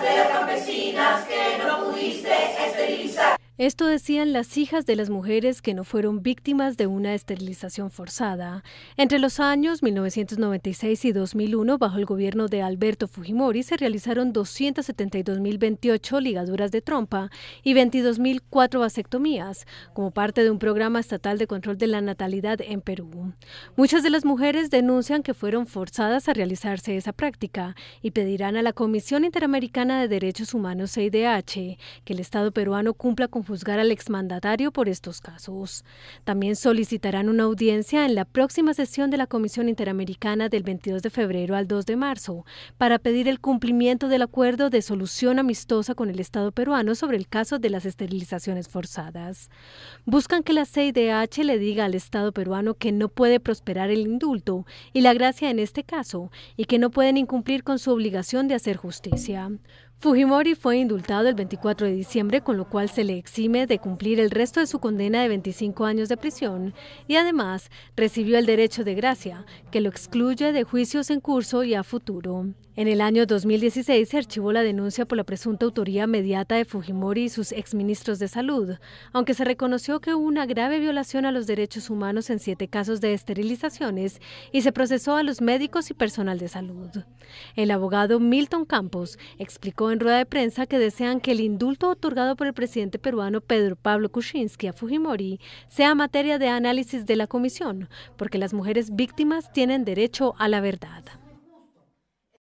de de campesinas que no pudiste esterilizar. Esto decían las hijas de las mujeres que no fueron víctimas de una esterilización forzada. Entre los años 1996 y 2001, bajo el gobierno de Alberto Fujimori, se realizaron 272.028 ligaduras de trompa y 22.004 vasectomías, como parte de un programa estatal de control de la natalidad en Perú. Muchas de las mujeres denuncian que fueron forzadas a realizarse esa práctica y pedirán a la Comisión Interamericana de Derechos Humanos, CIDH, que el Estado peruano cumpla con juzgar al exmandatario por estos casos. También solicitarán una audiencia en la próxima sesión de la Comisión Interamericana del 22 de febrero al 2 de marzo para pedir el cumplimiento del acuerdo de solución amistosa con el Estado peruano sobre el caso de las esterilizaciones forzadas. Buscan que la CIDH le diga al Estado peruano que no puede prosperar el indulto y la gracia en este caso y que no pueden incumplir con su obligación de hacer justicia. Fujimori fue indultado el 24 de diciembre, con lo cual se le de cumplir el resto de su condena de 25 años de prisión y además recibió el derecho de gracia, que lo excluye de juicios en curso y a futuro. En el año 2016 se archivó la denuncia por la presunta autoría mediata de Fujimori y sus exministros de salud, aunque se reconoció que hubo una grave violación a los derechos humanos en siete casos de esterilizaciones y se procesó a los médicos y personal de salud. El abogado Milton Campos explicó en rueda de prensa que desean que el indulto otorgado por el presidente peruano Pedro Pablo Kuczynski a Fujimori sea materia de análisis de la comisión, porque las mujeres víctimas tienen derecho a la verdad.